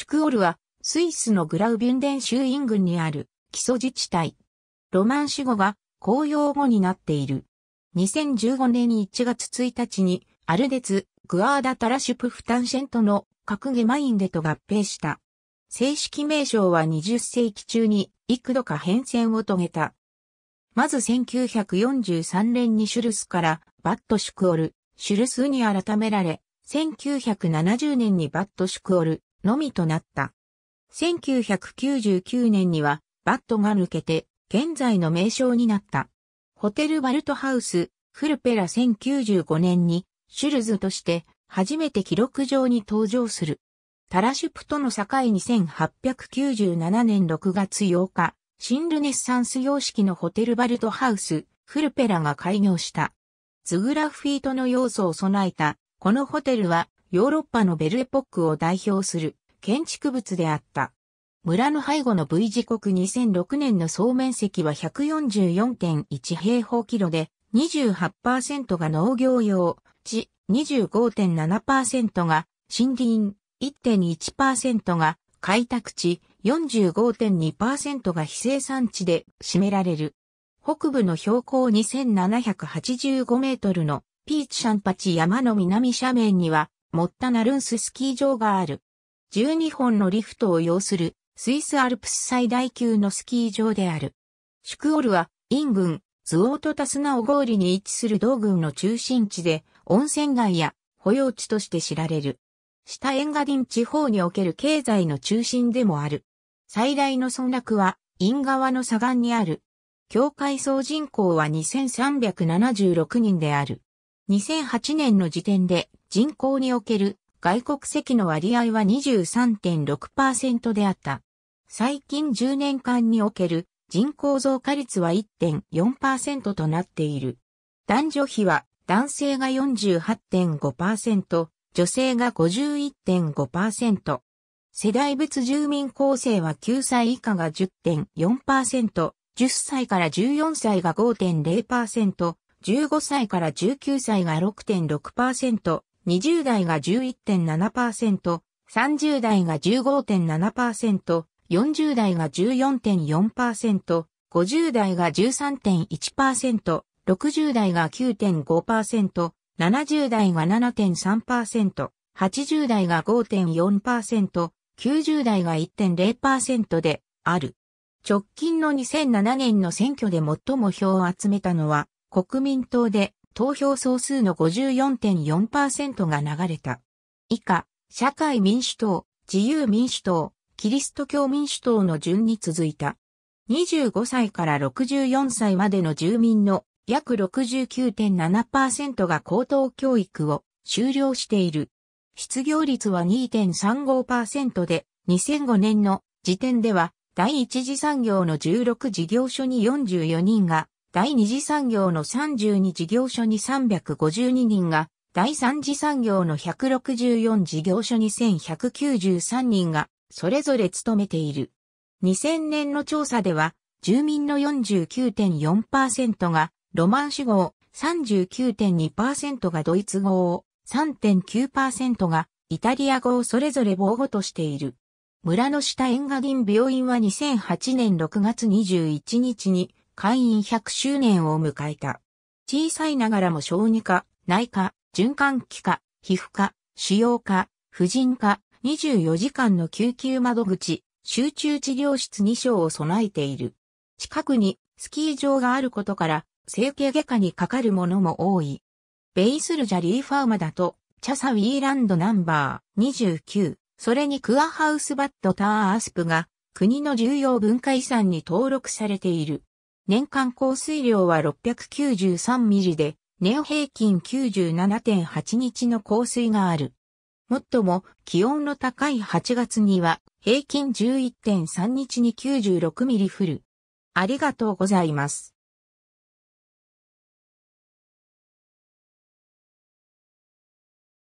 シュクオルは、スイスのグラウビュンデン州イン郡にある基礎自治体。ロマン主語が公用語になっている。2015年1月1日に、アルデツ、グアーダ・タラシュプ・フタンシェントの格ゲマインデと合併した。正式名称は20世紀中に幾度か変遷を遂げた。まず1943年にシュルスからバットシュクオル、シュルスに改められ、1970年にバットシュクオル、のみとなった。1999年にはバットが抜けて現在の名称になった。ホテルバルトハウス、フルペラ1095年にシュルズとして初めて記録上に登場する。タラシュプとの境に1897年6月8日、新ルネッサンス様式のホテルバルトハウス、フルペラが開業した。ズグラフィートの要素を備えた、このホテルはヨーロッパのベルエポックを代表する建築物であった。村の背後の V 時刻2006年の総面積は144.1平方キロで、28%が農業用、地25.7%が森林、1.1%が開拓地、45.2%が非生産地で占められる。北部の標高2785メートルのピーチシャンパチ山の南斜面にはモッタナルンススキー場がある。12本のリフトを要するスイスアルプス最大級のスキー場である。シュクオルは、イン郡、ズオートタスナオゴーリに位置する道郡の中心地で、温泉街や保養地として知られる。下エンガディン地方における経済の中心でもある。最大の村落は、イン川の左岸にある。境界総人口は2376人である。2008年の時点で人口における外国籍の割合は23.6%であった。最近10年間における人口増加率は1.4%となっている。男女比は男性が48.5%、女性が51.5%。世代別住民構成は9歳以下が10.4%、10歳から14歳が5.0%、15歳から19歳が6.6%、20代が11.7%、30代が15.7%、40代が14.4%、50代が13.1%、60代が9.5%、70代が7.3%、80代が5.4%、90代が1.0%である。直近の2007年の選挙で最も票を集めたのは、国民党で投票総数の54.4%が流れた。以下、社会民主党、自由民主党、キリスト教民主党の順に続いた。25歳から64歳までの住民の約69.7%が高等教育を終了している。失業率は2.35%で、2005年の時点では第一次産業の16事業所に44人が第二次産業の32事業所に352人が、第三次産業の164事業所に1193人が、それぞれ勤めている。2000年の調査では、住民の49.4%がロマン主語を、39.2%がドイツ語を、3.9%がイタリア語をそれぞれ防護としている。村の下エ画銀病院は2008年6月21日に会員100周年を迎えた。小さいながらも小児科、内科、循環器科、皮膚科、腫瘍科、婦人科、24時間の救急窓口、集中治療室2床を備えている。近くにスキー場があることから、整形外科にかかるものも多い。ベイスルジャリーファーマだと、チャサウィーランドナンバー29、それにクアハウスバットターアスプが、国の重要文化遺産に登録されている。年間降水量は693ミリで、年平均97.8日の降水がある。もっとも気温の高い8月には平均11.3日に96ミリ降る。ありがとうございます。